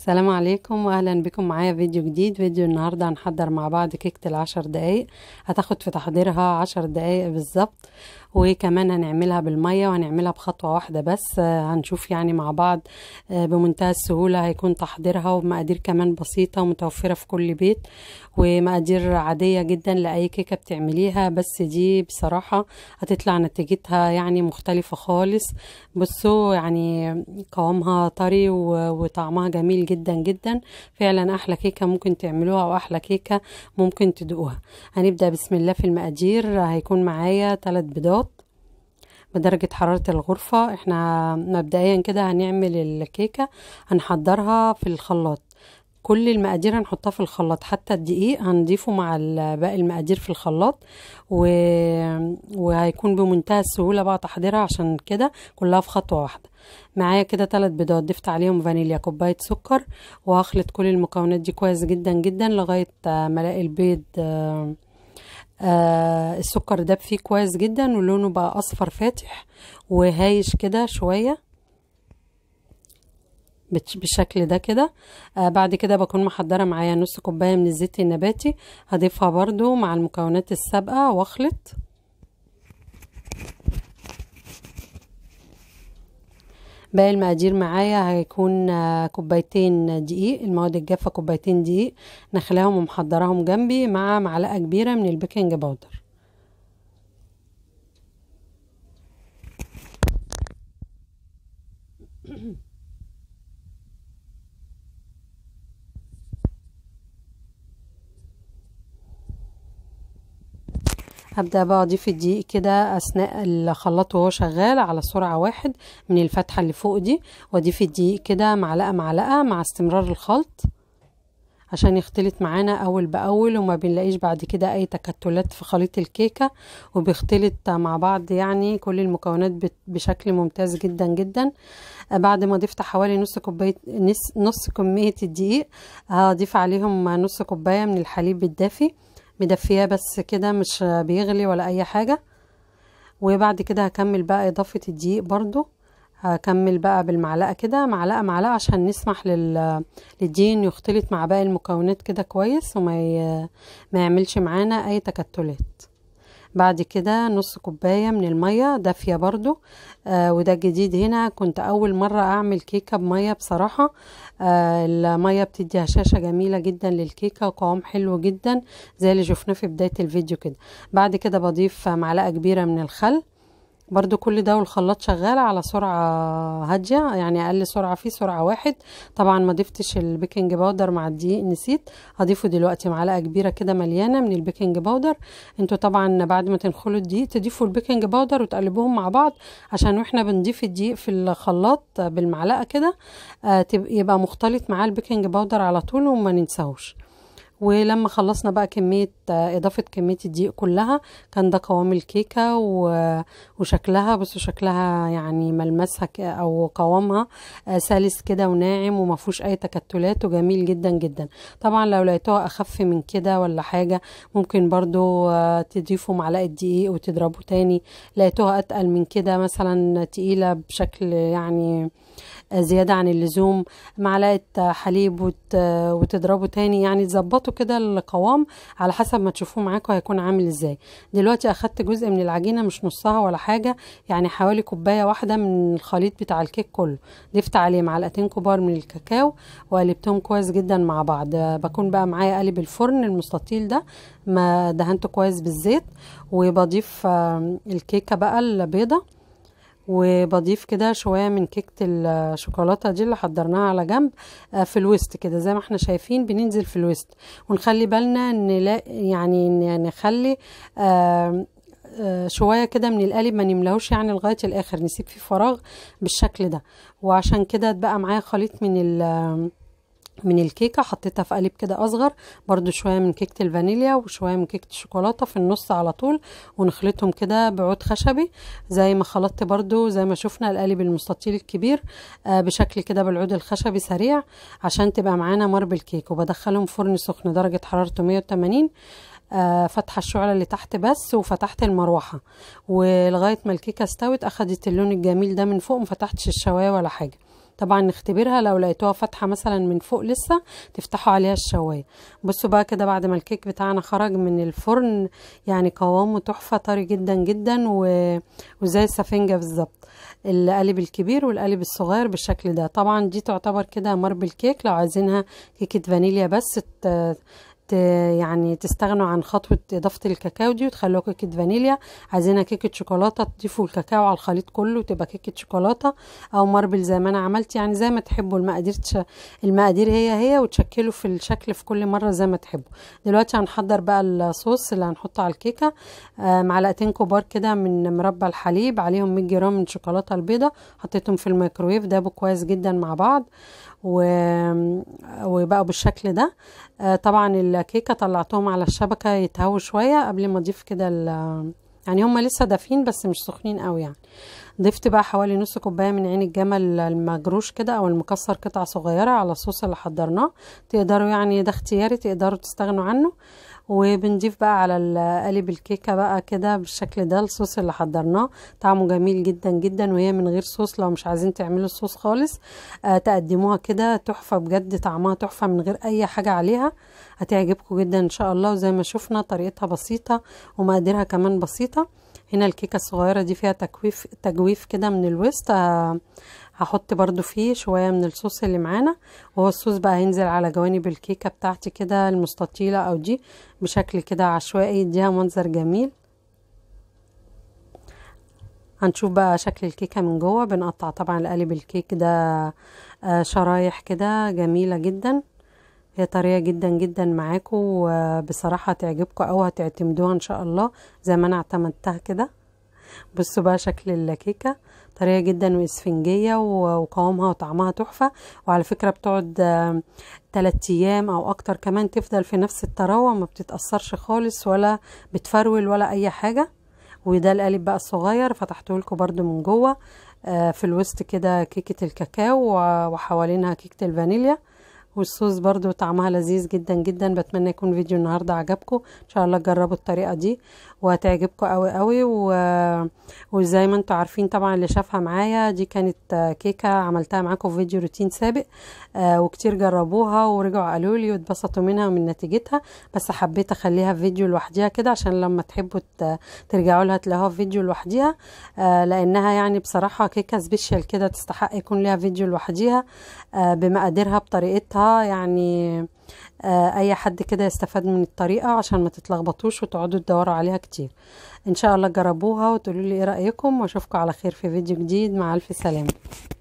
السلام عليكم واهلا بكم معايا فيديو جديد فيديو النهارده هنحضر مع بعض كيكه العشر دقايق هتاخد في تحضيرها عشر دقايق بالظبط وكمان هنعملها بالمية وهنعملها بخطوة واحدة بس آه، هنشوف يعني مع بعض آه، بمنتهى السهولة هيكون تحضيرها ومقادير كمان بسيطة ومتوفرة في كل بيت ومقادير عادية جدا لأي كيكة بتعمليها بس دي بصراحة هتطلع نتيجتها يعني مختلفة خالص بصوا يعني قوامها طري وطعمها جميل جدا جدا فعلا أحلى كيكة ممكن تعملوها وأحلى كيكة ممكن تدوقوها هنبدأ بسم الله في المقادير هيكون معايا 3 بيضات بدرجة حرارة الغرفة احنا مبدئيا كده هنعمل الكيكة هنحضرها في الخلاط كل المقادير هنحطها في الخلاط حتى الدقيق هنضيفه مع باقي المقادير في الخلاط و... وهيكون بمنتهى السهولة بقى تحضيرها عشان كده كلها في خطوة واحدة معايا كده ثلاث بيضات ضفت عليهم فانيليا كوباية سكر وهخلط كل المكونات دي كويس جدا جدا لغاية ما الاقي البيض آه السكر داب فيه كويس جدا ولونه بقى اصفر فاتح وهايش كده شويه بالشكل ده كده آه بعد كده بكون محضره معايا نص كوبايه من الزيت النباتي هضيفها برده مع المكونات السابقه واخلط باقي المقادير معايا هيكون آه، كوبايتين دقيق المواد الجافة كوبايتين دقيق نخلاهم ومحضراهم جنبي مع معلقة كبيرة من البيكنج باودر Mm-hmm. هبدأ بقى أضيف الدقيق كده أثناء الخلاط وهو شغال على سرعة واحد من الفتحة اللي فوق دي وأضيف الدقيق كده معلقة معلقة مع استمرار الخلط عشان يختلط معانا أول بأول وما بنلاقيش بعد كده أي تكتلات في خليط الكيكة وبيختلط مع بعض يعني كل المكونات بشكل ممتاز جدا جدا بعد ما ضفت حوالي نص كوباية نص كمية الدقيق هضيف عليهم نص كوباية من الحليب الدافي مدفياه بس كده مش بيغلي ولا اي حاجه وبعد كده هكمل بقى اضافه الدقيق برضو هكمل بقى بالمعلقه كده معلقه معلقه عشان نسمح لل... للدين يختلط مع باقي المكونات كده كويس وما ي... ما يعملش معانا اي تكتلات بعد كده نص كوباية من المية دافية برضو آه وده جديد هنا كنت أول مرة أعمل كيكة بمية بصراحة آه المية بتدي هشاشة جميلة جدا للكيكة وقوام حلو جدا زي اللي شفناه في بداية الفيديو كده بعد كده بضيف معلقة كبيرة من الخل برضو كل ده والخلاط شغال على سرعة هادية يعني اقل سرعة فيه سرعة واحد طبعا ما ضفتش البيكنج باودر مع الدقيق نسيت هضيفه دلوقتي معلقة كبيرة كده مليانة من البيكنج باودر انتوا طبعا بعد ما تنخلوا الدقيق تضيفوا البيكنج باودر وتقلبوهم مع بعض عشان واحنا بنضيف الدقيق في الخلاط بالمعلقة كده آه، يبقى مختلط معاه البيكنج باودر على طول وما ننساهوش ولما خلصنا بقى كمية اضافه كميه الدقيق كلها كان ده قوام الكيكه وشكلها بصوا شكلها يعني ملمسها او قوامها آه، سلس كده وناعم وما فيهوش اي تكتلات وجميل جدا جدا طبعا لو لقيتوها اخف من كده ولا حاجه ممكن برضو آه، تضيفوا معلقه دقيق وتضربوا تاني لقيتوها اتقل من كده مثلا تقيله بشكل يعني آه، زيادة عن اللزوم معلقة حليب وتضربوا تاني يعني تظبطوا كده القوام على حسب لما تشوفوه معاكم هيكون عامل ازاي دلوقتي اخدت جزء من العجينه مش نصها ولا حاجه يعني حوالي كوبايه واحده من الخليط بتاع الكيك كله ضفت عليه معلقتين كبار من الكاكاو وقلبتهم كويس جدا مع بعض بكون بقى معايا قالب الفرن المستطيل ده ما دهنته كويس بالزيت وبضيف الكيكه بقى البيضه وبضيف كده شويه من كيكه الشوكولاته دي اللي حضرناها على جنب آه، في الوسط كده زي ما احنا شايفين بننزل في الوسط ونخلي بالنا ان يعني, يعني نخلي آه، شويه كده من القالب ما نملاهوش يعني لغايه الاخر نسيب فيه فراغ بالشكل ده وعشان كده اتبقى معايا خليط من ال من الكيكة حطيتها في قالب كده أصغر برضو شوية من كيكة الفانيليا وشوية من كيكة الشوكولاتة في النص على طول ونخلطهم كده بعود خشبي زي ما خلطت برضو زي ما شفنا القالب المستطيل الكبير آه، بشكل كده بالعود الخشبي سريع عشان تبقى معانا ماربل كيك وبدخلهم فرن سخن درجة حرارته 180 فتح الشعلة اللي تحت بس وفتحت المروحة ولغاية ما الكيكة استوت أخدت اللون الجميل ده من فوق مفتحتش الشواية ولا حاجة طبعا نختبرها لو لقيتوها فاتحه مثلا من فوق لسه تفتحوا عليها الشوايه بصوا بقى كده بعد ما الكيك بتاعنا خرج من الفرن يعني قوامه تحفه طري جدا جدا و... وزي السفنجه بالظبط القالب الكبير والقالب الصغير بالشكل ده طبعا دي تعتبر كده ماربل كيك لو عايزينها كيكه فانيليا بس يعني تستغنوا عن خطوة إضافة الكاكاو دي وتخلوها كيكة فانيليا عايزينها كيكة شوكولاتة تضيفوا الكاكاو على الخليط كله وتبقى كيكة شوكولاتة أو ماربل زي ما أنا عملت يعني زي ما تحبوا المقادير تش... المقادير هي هي وتشكلوا في الشكل في كل مرة زي ما تحبوا دلوقتي هنحضر بقى الصوص اللي هنحطه على الكيكة آه، معلقتين كبار كده من مربى الحليب عليهم 100 جرام من شوكولاتة البيضة حطيتهم في الميكرويف دابوا كويس جدا مع بعض و... وبقوا بالشكل ده آه، طبعا الكيكه طلعتهم على الشبكه يتهووا شويه قبل ما اضيف كده ال... يعني هما لسه دافين بس مش سخنين قوي يعني ضفت بقى حوالي نص كوبايه من عين الجمل المجروش كده او المكسر قطع صغيره على الصوص اللي حضرناه تقدروا يعني ده اختياري تقدروا تستغنوا عنه وبنضيف بقى على قالب الكيكه بقى كده بالشكل ده الصوص اللي حضرناه طعمه جميل جدا جدا وهي من غير صوص لو مش عايزين تعملوا الصوص خالص آه تقدموها كده تحفه بجد طعمها تحفه من غير اي حاجه عليها هتعجبكم جدا ان شاء الله وزي ما شفنا طريقتها بسيطه ومقاديرها كمان بسيطه هنا الكيكة الصغيرة دي فيها تجويف تجويف كده من الوسط آه، هحط برضو فيه شوية من الصوص اللي معانا وهو الصوص بقى هينزل على جوانب الكيكة بتاعتي كده المستطيلة او دي بشكل كده عشوائي يديها منظر جميل هنشوف بقى شكل الكيكة من جوه بنقطع طبعا قالب الكيك ده آه، شرايح كده جميلة جدا هي طريقة جدا جدا معاكم وبصراحة هتعجبكم أو هتعتمدوها إن شاء الله زي ما أنا اعتمدتها كده بصوا بقى شكل الكيكة طرية جدا واسفنجية وقوامها وطعمها تحفة وعلى فكرة بتقعد تلات أيام أو أكتر كمان تفضل في نفس الطراوة ما بتتأثرش خالص ولا بتفرول ولا أي حاجة وده القالب بقى الصغير فتحته لكم برده من جوه آه، في الوسط كده كيكة الكاكاو وحوالينها كيكة الفانيليا والصوص برضو طعمها لذيذ جدا جدا بتمنى يكون فيديو النهاردة عجبكم ان شاء الله تجربوا الطريقة دي وهتعجبكم قوي قوي و... وزي ما انتم عارفين طبعا اللي شافها معايا دي كانت كيكة عملتها معاكم في فيديو روتين سابق آه وكتير جربوها ورجعوا قالوا لي واتبسطوا منها ومن نتيجتها بس حبيت اخليها في فيديو لوحديها كده عشان لما تحبوا ترجعوا لها تلاقوها في فيديو لوحديها آه لانها يعني بصراحة كيكة سبيشال كده تستحق يكون لها فيديو لوحديها آه بمقاديرها بطريقتها آه، يعني آه، أي حد كده يستفاد من الطريقة عشان ما تتلخبطوش وتقعدوا تدوروا عليها كتير إن شاء الله جربوها وتقولوا لي إيه رأيكم وأشوفكم على خير في فيديو جديد مع ألف سلامة